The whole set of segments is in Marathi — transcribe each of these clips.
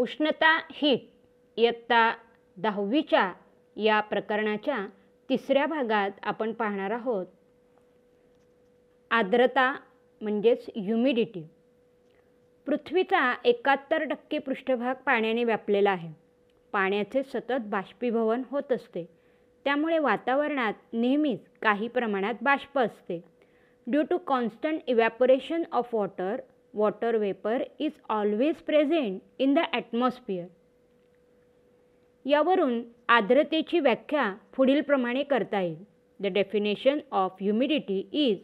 उष्णता हीट इयत्ता दहावीच्या या प्रकरणाच्या तिसऱ्या भागात आपण पाहणार आहोत आर्द्रता म्हणजेच ह्युमिडिटी पृथ्वीचा एकाहत्तर टक्के पृष्ठभाग पाण्याने व्यापलेला आहे पाण्याचे सतत बाष्पीभवन होत असते त्यामुळे वातावरणात नेहमीच काही प्रमाणात बाष्प असते due to constant evaporation of water water vapour is always present in the atmosphere यावरून आर्द्रतेची व्याख्या पुढीलप्रमाणे करता येईल the definition of humidity is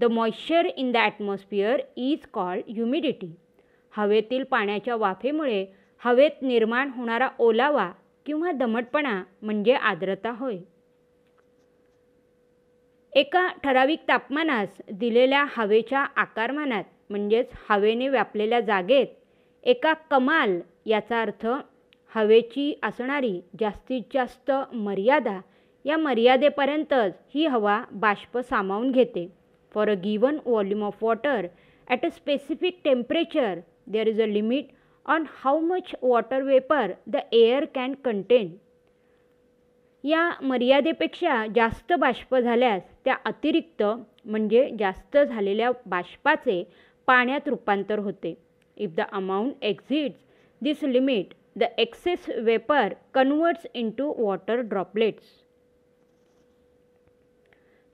the moisture in the atmosphere is called humidity हवेतील पाण्याच्या वाफेमुळे हवेत निर्माण होणारा ओलावा किंवा दमटपणा म्हणजे आर्द्रता होय एका ठराविक तापमानास दिलेल्या हवेच्या आकारमानात म्हणजेच हवेने व्यापलेल्या जागेत एका कमाल याचा अर्थ हवेची असणारी जास्तीत जास्त मर्यादा या मर्यादेपर्यंतच ही हवा बाष्प सामावून घेते for a given volume of water at a specific temperature there is a limit on how much water vapour the air can contain या मर्यादेपेक्षा जास्त बाष्प झाल्यास त्या अतिरिक्त म्हणजे जास्त झालेल्या बाष्पाचे पाण्यात रूपांतर होते if the amount exits this limit the excess vapour converts into water droplets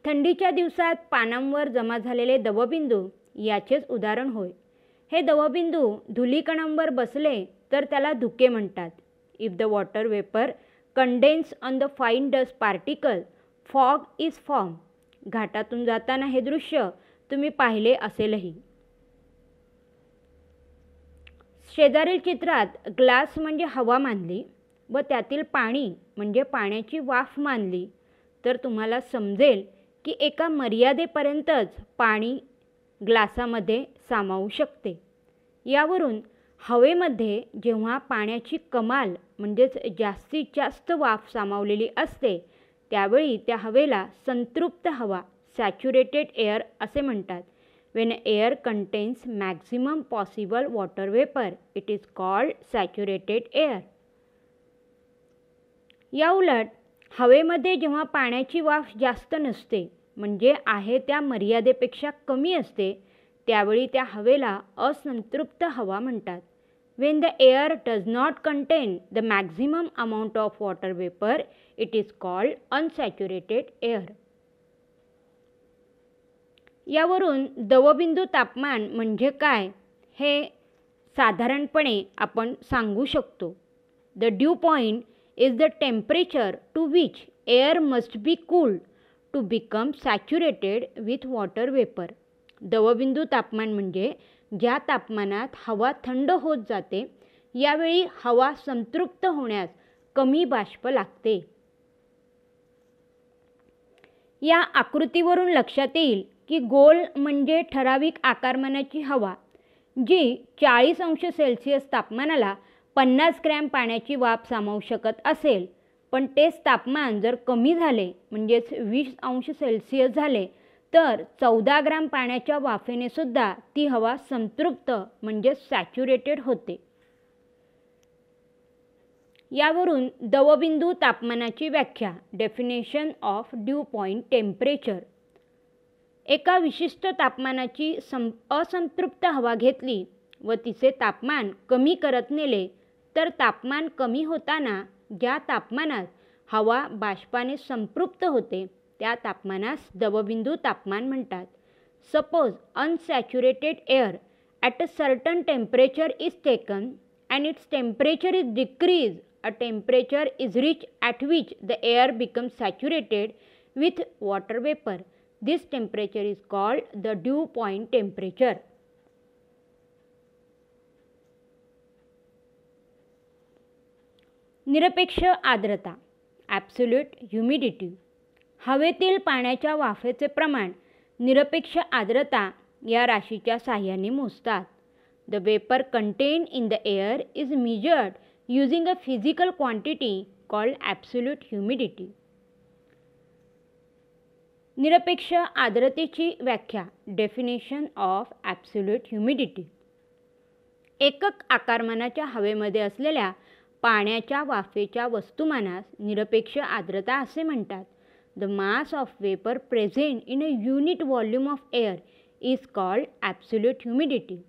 थंडीच्या दिवसात पानांवर जमा झालेले दवबिंदू याचेच उदाहरण होय हे दवबिंदू धुलीकणांवर बसले तर त्याला धुके म्हणतात if the water vapour condense on the fine dust particle fog is form घाटातून जाताना हे दृश्य तुम्ही पाहिले असेलही शेजारील चित्रात ग्लास म्हणजे हवा मानली व त्यातील पाणी म्हणजे पाण्याची वाफ मानली तर तुम्हाला समजेल की एका मर्यादेपर्यंतच पाणी ग्लासामध्ये सामावू शकते यावरून हवेमध्ये जेव्हा पाण्याची कमाल म्हणजेच जास्तीत जास्त वाफ सामावलेली असते त्यावेळी त्या हवेला संतृप्त हवा सॅच्युरेटेड एअर असे म्हणतात When air contains maximum possible water vapor, it is called saturated air. या उलट हवेमध्ये जेव्हा पाण्याची वाफ जास्त नसते म्हणजे आहे त्या मर्यादेपेक्षा कमी असते त्यावेळी त्या हवेला असंतृप्त हवा म्हणतात when the air does not contain the maximum amount of water vapour it is called unsaturated air यावरून दवबिंदू तापमान म्हणजे काय हे साधारणपणे आपण सांगू शकतो the dew point is the temperature to which air must be cooled to become saturated with water vapour दवबिंदू तापमान म्हणजे ज्या तापमानात हवा थंड होत जाते यावेळी हवा संतृप्त होण्यास कमी बाष्प लागते या आकृतीवरून लक्षात येईल की गोल म्हणजे ठराविक आकारमानाची हवा जी चाळीस अंश सेल्सिअस तापमानाला पन्नास ग्रॅम पाण्याची वाफ सामावू शकत असेल पण तेच तापमान जर कमी झाले म्हणजेच वीस अंश सेल्सिअस झाले तर चौदा ग्रॅम पाण्याच्या वाफेने सुद्धा ती हवा संतृप्त म्हणजे सॅच्युरेटेड होते यावरून दवबिंदू तापमानाची व्याख्या definition of dew point temperature एका विशिष्ट तापमानाची सं असंतृप्त हवा घेतली व तिचे तापमान कमी करत नेले तर तापमान कमी होताना ज्या तापमानात हवा बाष्पाने संपृप्त होते त्या तापमानास दवबिंदू तापमान म्हणतात suppose unsaturated air at a certain temperature is taken and its temperature is decrease a temperature is reach at which the air become saturated with water vapour this temperature is called the dew point temperature निरपेक्ष आर्द्रता ॲब्सोल्यूट ह्युमिडिटी हवेतील पाण्याच्या वाफेचे प्रमाण निरपेक्ष आर्द्रता या राशीच्या साह्याने मोजतात the vapour content in the air is measured using a physical quantity called absolute humidity निरपेक्ष आर्द्रतेची व्याख्या डेफिनेशन ऑफ ॲप्सुल्युट ह्युमिडिटी एकक आकारमानाच्या हवेमध्ये असलेल्या पाण्याच्या वाफेच्या वस्तुमानास निरपेक्ष आर्द्रता असे म्हणतात the mass of vapour present in a unit volume of air is called absolute humidity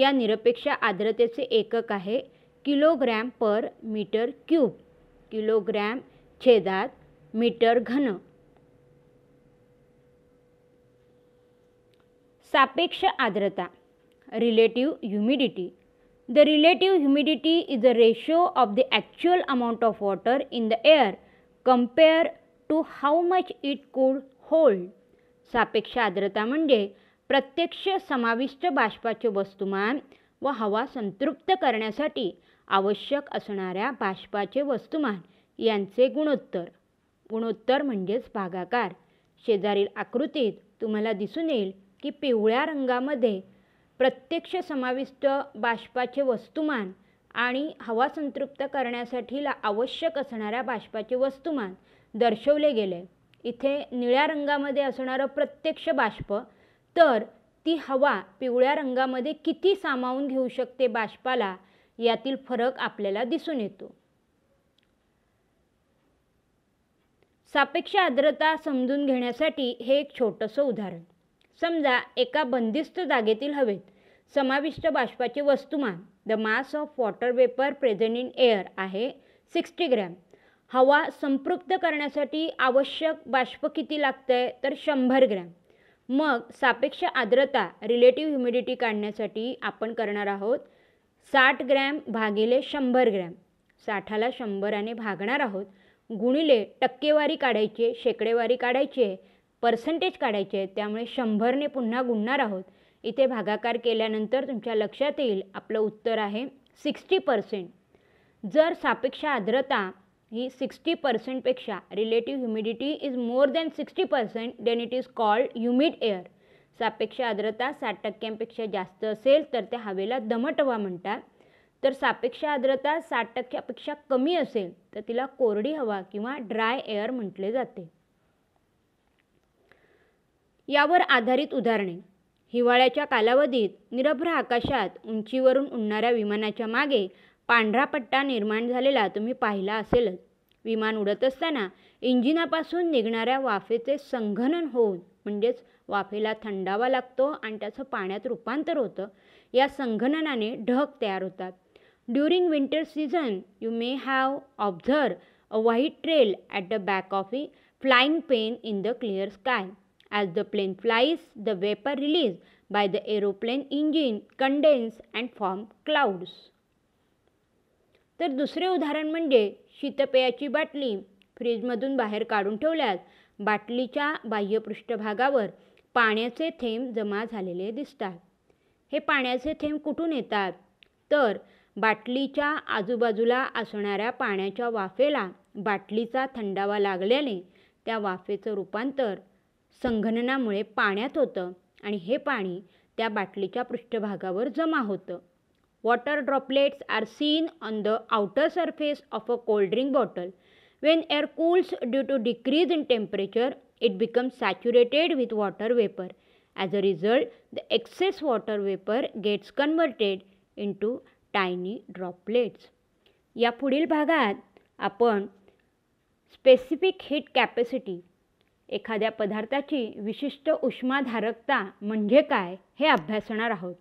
या निरपेक्ष आर्द्रतेचे एकक आहे kilogram per metre cube kilogram छेदात मीटर घन सापेक्ष आर्द्रता relative humidity the relative humidity is the ratio of the actual amount of water in the air compare to how much it could hold सापेक्ष आर्द्रता म्हणजे प्रत्यक्ष समाविष्ट बाष्पाचे वस्तुमान व हवा संतृप्त करण्यासाठी आवश्यक असणाऱ्या बाष्पाचे वस्तुमान यांचे गुणोत्तर गुणोत्तर म्हणजेच भागाकार शेजारील आकृतीत तुम्हाला दिसून येईल की पिवळ्या रंगामध्ये प्रत्यक्ष समाविष्ट बाष्पाचे वस्तुमान आणि हवा संतृप्त करण्यासाठी आवश्यक असणाऱ्या बाष्पाचे वस्तुमान दर्शवले गेले इथे निळ्या रंगामध्ये असणारं प्रत्यक्ष बाष्प तर ती हवा पिवळ्या रंगामध्ये किती सामावून घेऊ शकते बाष्पाला यातील फरक आपल्याला दिसून येतो सापेक्ष आर्द्रता समजून घेण्यासाठी हे एक छोटंसं उदाहरण समजा एका बंदिस्त जागेतील हवेत समाविष्ट बाष्पाचे वस्तुमान the mass of water vapour present in air आहे सिक्स्टी ग्रॅम हवा संपृक्त करण्यासाठी आवश्यक बाष्प किती लागतं आहे तर शंभर ग्रॅम मग सापेक्ष आर्द्रता रिलेटिव्ह ह्युमिडिटी काढण्यासाठी आपण करणार आहोत साठ ग्रॅम भागिले शंभर ग्रॅम साठाला शंभराने भागणार आहोत गुणिले टक्केवारी काढायचे शेकडेवारी काढायचे पर्सेंटेज काढायचे आहेत त्यामुळे शंभरने पुन्हा गुणणार आहोत इथे भागाकार केल्यानंतर तुमच्या लक्षात येईल आपलं उत्तर आहे सिक्स्टी पर्सेंट जर सापेक्ष आर्द्रता ही सिक्स्टी पर्सेंटपेक्षा relative humidity is more than sixty percent then it is called humid air सापेक्ष आर्द्रता साठ टक्क्यांपेक्षा जास्त असेल तर त्या हवेला दमट हवा म्हणतात तर सापेक्ष आर्द्रता साठ टक्क्यापेक्षा कमी असेल तर तिला कोरडी हवा किंवा ड्राय एअर म्हटले जाते यावर आधारित उदाहरणे हिवाळ्याच्या कालावधीत निरभ्र आकाशात उंचीवरून उडणाऱ्या विमानाच्या मागे पांढरा पट्टा निर्माण झालेला तुम्ही पाहिला असेलच विमान उडत असताना इंजिनापासून निघणाऱ्या वाफेचे संघनन होऊन म्हणजेच वाफेला थंडावा लागतो आणि त्याचं पाण्यात रूपांतर होतं या संघननाने ढग तयार होतात during winter season you may have observe a white trail at the back of a flying plane in the clear sky As the plane flies, the vapor released by the aeroplane engine condense and form clouds. तर दुसरे उदाहरण म्हणजे शीतपेयाची बाटली फ्रीजमधून बाहेर काढून ठेवल्यास बाटलीच्या बाह्य पृष्ठभागावर पाण्याचे थेंब जमा झालेले दिसतात हे पाण्याचे थेंब कुठून येतात तर बाटलीच्या आजूबाजूला असणाऱ्या पाण्याच्या वाफेला बाटलीचा थंडावा लागल्याने त्या वाफेचं रूपांतर संघननामुळे पाण्यात होतं आणि हे पाणी त्या बाटलीच्या पृष्ठभागावर जमा होतं water droplets are seen on the outer surface of a cold drink bottle when air cools due to decrease in temperature it become saturated with water vapour as a result the excess water vapour gets converted into tiny droplets या पुढील भागात आपण स्पेसिफिक हीट कॅपॅसिटी एखाद्या पदार्थाची विशिष्ट उष्माधारकता म्हणजे काय हे अभ्यासणार आहोत